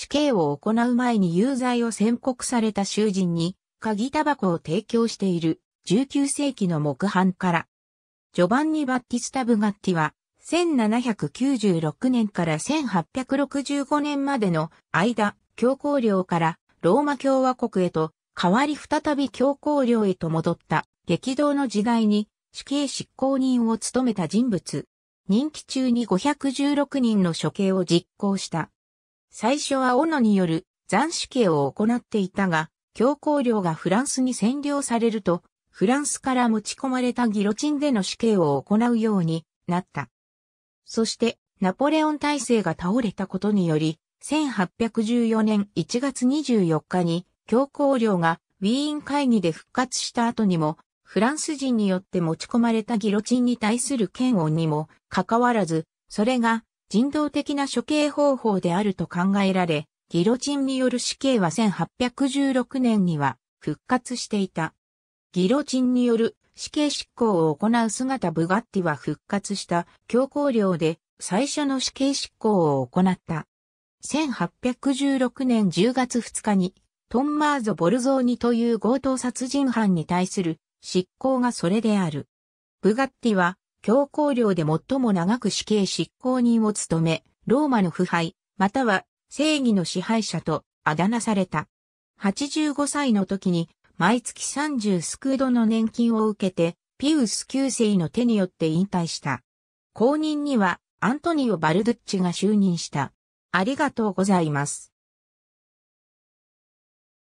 死刑を行う前に有罪を宣告された囚人に、鍵タバコを提供している19世紀の木版から、ジョバンニ・バッティスタ・ブガッティは、1796年から1865年までの間、教皇領からローマ共和国へと、代わり再び教皇領へと戻った激動の時代に死刑執行人を務めた人物。任期中に516人の処刑を実行した。最初は斧による斬首刑を行っていたが、強行領がフランスに占領されると、フランスから持ち込まれたギロチンでの死刑を行うようになった。そして、ナポレオン体制が倒れたことにより、1814年1月24日に、強行領がウィーン会議で復活した後にも、フランス人によって持ち込まれたギロチンに対する嫌悪にも、かかわらず、それが人道的な処刑方法であると考えられ、ギロチンによる死刑は1816年には復活していた。ギロチンによる死刑執行を行う姿ブガッティは復活した強行量で最初の死刑執行を行った。1816年10月2日にトンマーゾ・ボルゾーニという強盗殺人犯に対する執行がそれである。ブガッティは教皇領で最も長く死刑執行人を務め、ローマの腐敗、または正義の支配者とあだ名された。85歳の時に毎月30スクードの年金を受けて、ピウス9世の手によって引退した。後任にはアントニオ・バルドッチが就任した。ありがとうございます。